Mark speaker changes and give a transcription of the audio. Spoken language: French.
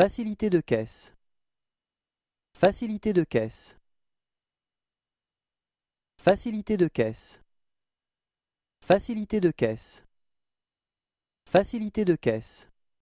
Speaker 1: Facilité de caisse. Facilité de caisse. Facilité de caisse. Facilité de caisse. Facilité de caisse.